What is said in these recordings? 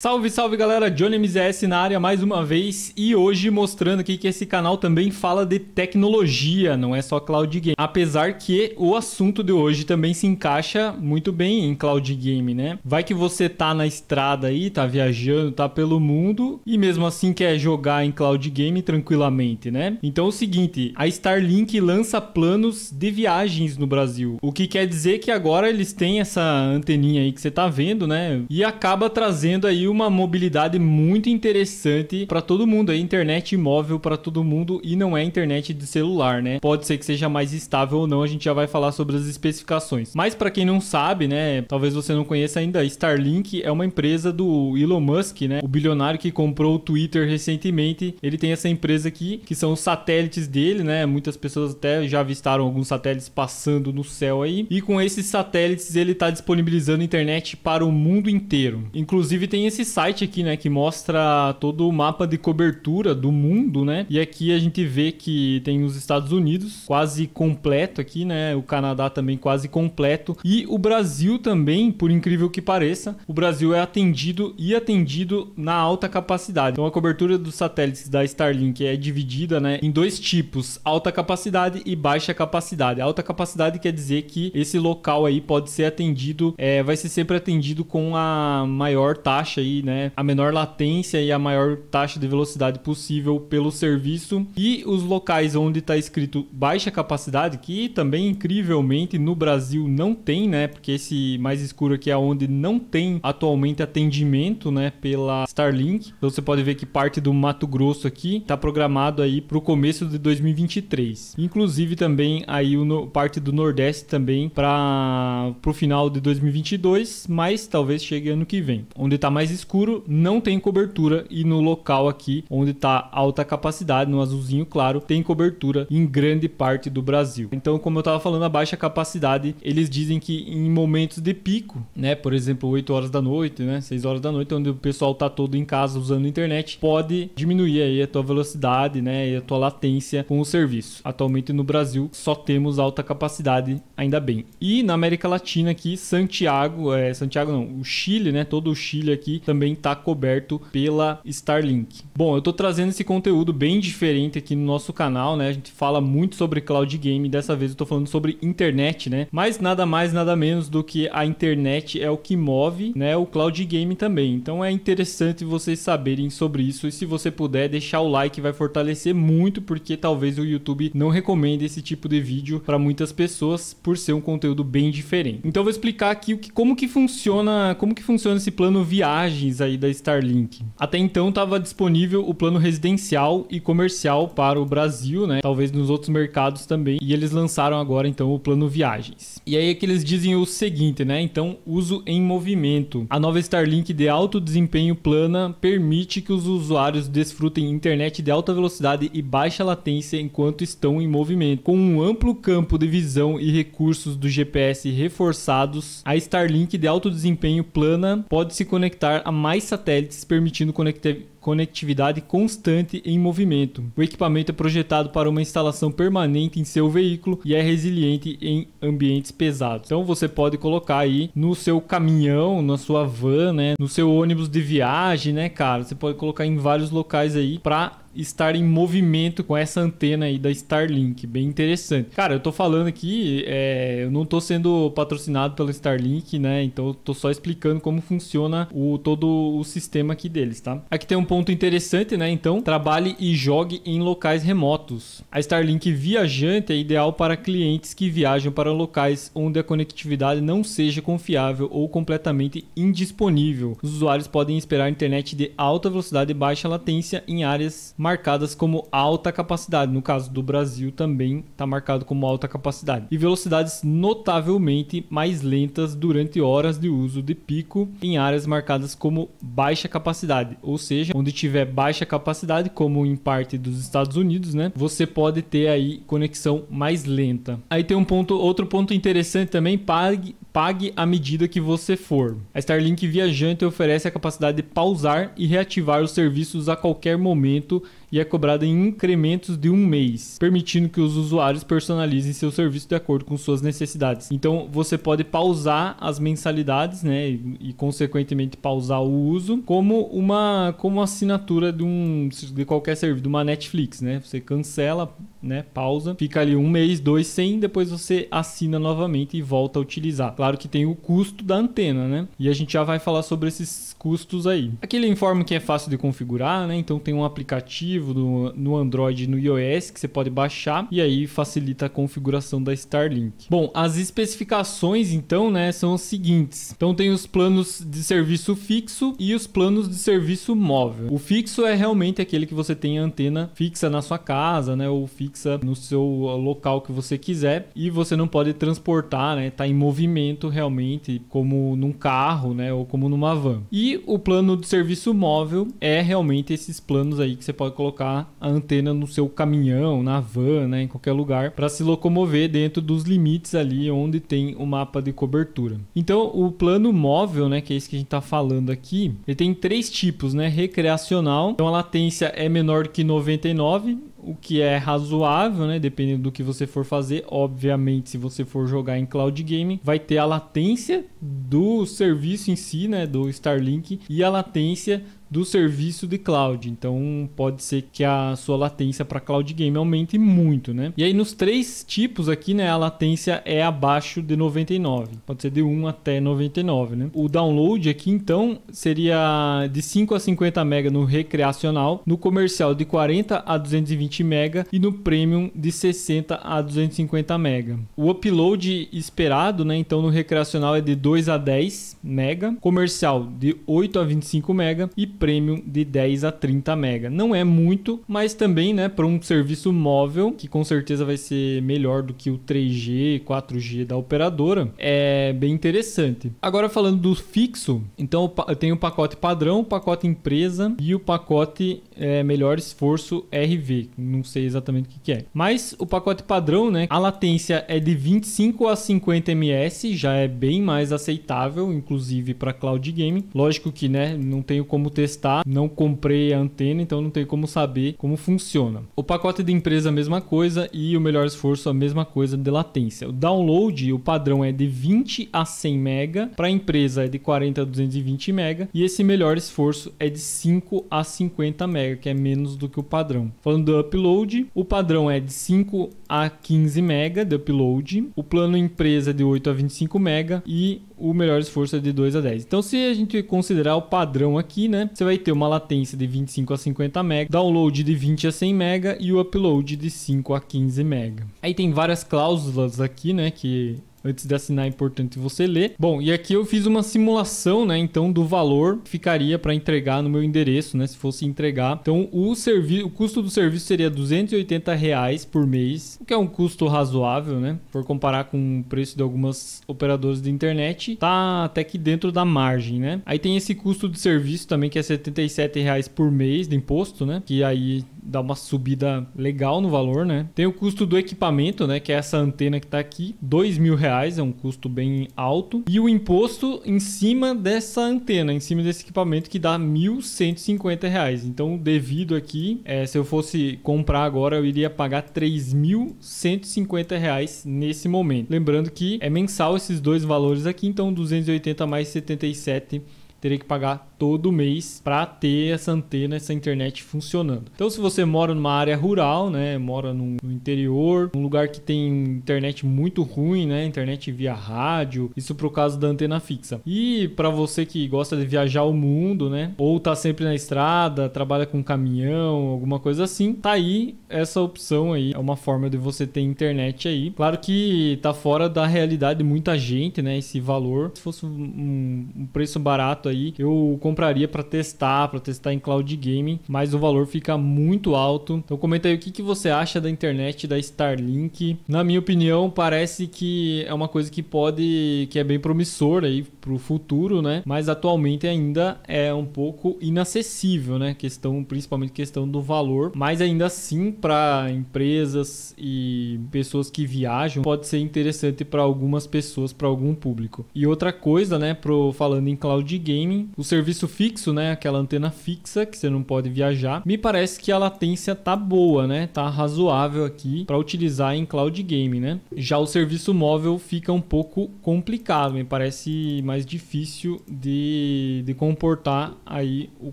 Salve, salve galera, Johnny MZS na área mais uma vez e hoje mostrando aqui que esse canal também fala de tecnologia, não é só cloud game. Apesar que o assunto de hoje também se encaixa muito bem em cloud game, né? Vai que você tá na estrada aí, tá viajando, tá pelo mundo e mesmo assim quer jogar em cloud game tranquilamente, né? Então é o seguinte, a Starlink lança planos de viagens no Brasil, o que quer dizer que agora eles têm essa anteninha aí que você tá vendo, né? E acaba trazendo aí uma mobilidade muito interessante para todo mundo. É internet móvel para todo mundo e não é internet de celular, né? Pode ser que seja mais estável ou não, a gente já vai falar sobre as especificações. Mas para quem não sabe, né, talvez você não conheça ainda, Starlink é uma empresa do Elon Musk, né? O bilionário que comprou o Twitter recentemente. Ele tem essa empresa aqui, que são os satélites dele, né? Muitas pessoas até já avistaram alguns satélites passando no céu aí. E com esses satélites ele está disponibilizando internet para o mundo inteiro. Inclusive tem esse esse site aqui, né, que mostra todo o mapa de cobertura do mundo, né? E aqui a gente vê que tem os Estados Unidos quase completo aqui, né? O Canadá também quase completo e o Brasil também, por incrível que pareça, o Brasil é atendido e atendido na alta capacidade. Então a cobertura dos satélites da Starlink é dividida, né, em dois tipos: alta capacidade e baixa capacidade. alta capacidade quer dizer que esse local aí pode ser atendido, é, vai ser sempre atendido com a maior taxa aí, né, a menor latência e a maior taxa de velocidade possível pelo serviço. E os locais onde está escrito baixa capacidade, que também incrivelmente no Brasil não tem, né, porque esse mais escuro aqui é onde não tem atualmente atendimento, né, pela Starlink. Então você pode ver que parte do Mato Grosso aqui está programado aí para o começo de 2023. Inclusive também aí o parte do Nordeste também para o final de 2022, mas talvez chegue ano que vem, onde está mais escuro não tem cobertura e no local aqui onde está alta capacidade, no azulzinho claro, tem cobertura em grande parte do Brasil. Então, como eu estava falando, a baixa capacidade, eles dizem que em momentos de pico, né, por exemplo, 8 horas da noite, né, 6 horas da noite, onde o pessoal está todo em casa usando internet, pode diminuir aí a tua velocidade, né, e a tua latência com o serviço. Atualmente no Brasil só temos alta capacidade, ainda bem. E na América Latina aqui, Santiago, é, Santiago não, o Chile, né, todo o Chile aqui também está coberto pela Starlink. Bom, eu estou trazendo esse conteúdo bem diferente aqui no nosso canal, né? A gente fala muito sobre cloud game, dessa vez eu estou falando sobre internet, né? Mas nada mais, nada menos do que a internet é o que move, né? O cloud game também. Então é interessante vocês saberem sobre isso e se você puder deixar o like vai fortalecer muito porque talvez o YouTube não recomenda esse tipo de vídeo para muitas pessoas por ser um conteúdo bem diferente. Então eu vou explicar aqui o que, como que funciona, como que funciona esse plano viagem vantagens aí da Starlink. Até então estava disponível o plano residencial e comercial para o Brasil, né? Talvez nos outros mercados também. E eles lançaram agora então o plano viagens. E aí é que eles dizem o seguinte, né? Então, uso em movimento. A nova Starlink de alto desempenho plana permite que os usuários desfrutem internet de alta velocidade e baixa latência enquanto estão em movimento. Com um amplo campo de visão e recursos do GPS reforçados, a Starlink de alto desempenho plana pode se conectar a mais satélites, permitindo conectividade constante em movimento. O equipamento é projetado para uma instalação permanente em seu veículo e é resiliente em ambientes pesados. Então você pode colocar aí no seu caminhão, na sua van, né, no seu ônibus de viagem, né, cara? Você pode colocar em vários locais aí para estar em movimento com essa antena aí da Starlink. Bem interessante. Cara, eu tô falando aqui, é, eu não tô sendo patrocinado pela Starlink, né? Então eu tô só explicando como funciona o todo o sistema aqui deles, tá? Aqui tem um ponto interessante, né? Então, trabalhe e jogue em locais remotos. A Starlink viajante é ideal para clientes que viajam para locais onde a conectividade não seja confiável ou completamente indisponível. Os usuários podem esperar internet de alta velocidade e baixa latência em áreas mais marcadas como alta capacidade. No caso do Brasil, também está marcado como alta capacidade. E velocidades notavelmente mais lentas durante horas de uso de pico em áreas marcadas como baixa capacidade. Ou seja, onde tiver baixa capacidade, como em parte dos Estados Unidos, né? Você pode ter aí conexão mais lenta. Aí tem um ponto, outro ponto interessante também, pague pague à medida que você for. A Starlink Viajante oferece a capacidade de pausar e reativar os serviços a qualquer momento e é cobrada em incrementos de um mês, permitindo que os usuários personalizem seu serviço de acordo com suas necessidades. Então você pode pausar as mensalidades, né, e, e consequentemente pausar o uso, como uma como assinatura de um de qualquer serviço, de uma Netflix, né? Você cancela, né, pausa, fica ali um mês, dois sem, depois você assina novamente e volta a utilizar. Claro que tem o custo da antena, né? E a gente já vai falar sobre esses custos aí. Aqui ele informa que é fácil de configurar, né? Então tem um aplicativo aplicativo no, no Android e no iOS que você pode baixar e aí facilita a configuração da Starlink. Bom, as especificações então, né, são as seguintes. Então tem os planos de serviço fixo e os planos de serviço móvel. O fixo é realmente aquele que você tem a antena fixa na sua casa, né, ou fixa no seu local que você quiser e você não pode transportar, né, tá em movimento realmente como num carro, né, ou como numa van. E o plano de serviço móvel é realmente esses planos aí que você pode colocar colocar a antena no seu caminhão, na van, né, em qualquer lugar, para se locomover dentro dos limites ali onde tem o mapa de cobertura. Então, o plano móvel, né, que é isso que a gente está falando aqui, ele tem três tipos, né, recreacional, então a latência é menor que 99 o que é razoável, né? Dependendo do que você for fazer. Obviamente, se você for jogar em cloud gaming, vai ter a latência do serviço em si, né? Do Starlink e a latência do serviço de cloud. Então pode ser que a sua latência para cloud game aumente muito, né? E aí nos três tipos aqui, né, a latência é abaixo de 99. Pode ser de 1 até 99, né? O download aqui então seria de 5 a 50 mega no recreacional, no comercial de 40 a 220 120 MB e no Premium de 60 a 250 MB. O upload esperado, né, então no recreacional é de 2 a 10 MB, comercial de 8 a 25 MB e Premium de 10 a 30 MB. Não é muito, mas também, né, para um serviço móvel, que com certeza vai ser melhor do que o 3G, 4G da operadora, é bem interessante. Agora falando do fixo, então eu tenho o pacote padrão, o pacote empresa e o pacote é, melhor esforço RV, não sei exatamente o que, que é. Mas o pacote padrão, né? A latência é de 25 a 50 ms, já é bem mais aceitável, inclusive para cloud game. Lógico que, né, não tenho como testar, não comprei a antena, então não tenho como saber como funciona. O pacote de empresa a mesma coisa e o melhor esforço a mesma coisa de latência. O download, o padrão é de 20 a 100 mega, para empresa é de 40 a 220 mega e esse melhor esforço é de 5 a 50 mega que é menos do que o padrão. Falando do upload, o padrão é de 5 a 15 mega de upload, o plano empresa é de 8 a 25 mega e o melhor esforço é de 2 a 10. Então, se a gente considerar o padrão aqui, né, você vai ter uma latência de 25 a 50 mega, download de 20 a 100 mega e o upload de 5 a 15 mega. Aí tem várias cláusulas aqui, né, que antes de assinar é importante você ler. Bom, e aqui eu fiz uma simulação, né, então do valor que ficaria para entregar no meu endereço, né, se fosse entregar. Então o serviço, o custo do serviço seria 280 reais por mês, o que é um custo razoável, né? Por comparar com o preço de algumas operadoras de internet, tá até que dentro da margem, né? Aí tem esse custo de serviço também que é R$ reais por mês de imposto, né? Que aí dá uma subida legal no valor, né? Tem o custo do equipamento, né? Que é essa antena que tá aqui, dois mil reais, é um custo bem alto. E o imposto em cima dessa antena, em cima desse equipamento que dá mil cento e cinquenta reais. Então, devido aqui, é, se eu fosse comprar agora, eu iria pagar três mil cento e cinquenta reais nesse momento. Lembrando que é mensal esses dois valores aqui, então 280 mais 77 teria que pagar todo mês para ter essa antena, essa internet funcionando. Então, se você mora numa área rural, né, mora no, interior, um lugar que tem internet muito ruim, né, internet via rádio, isso por causa da antena fixa. E para você que gosta de viajar o mundo, né, ou tá sempre na estrada, trabalha com caminhão, alguma coisa assim, tá aí essa opção aí, é uma forma de você ter internet aí. Claro que tá fora da realidade de muita gente, né, esse valor. Se fosse um, um preço barato aí, eu compraria para testar, para testar em cloud gaming, mas o valor fica muito alto. Então comenta aí o que, que você acha da internet da Starlink. Na minha opinião, parece que é uma coisa que pode, que é bem promissora aí para o futuro, né? Mas atualmente ainda é um pouco inacessível, né? Questão, principalmente questão do valor, mas ainda assim para empresas e pessoas que viajam pode ser interessante para algumas pessoas, para algum público. E outra coisa, né? Pro falando em cloud gaming, o serviço serviço fixo, né? Aquela antena fixa que você não pode viajar. Me parece que a latência tá boa, né? Tá razoável aqui para utilizar em cloud game, né? Já o serviço móvel fica um pouco complicado, me parece mais difícil de, de comportar aí o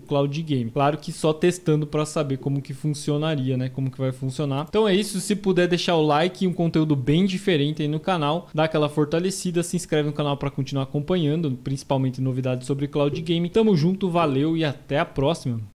cloud game. Claro que só testando para saber como que funcionaria, né? Como que vai funcionar. Então é isso, se puder deixar o like, um conteúdo bem diferente aí no canal, dá aquela fortalecida, se inscreve no canal para continuar acompanhando, principalmente novidades sobre cloud game. Tamo junto, valeu e até a próxima.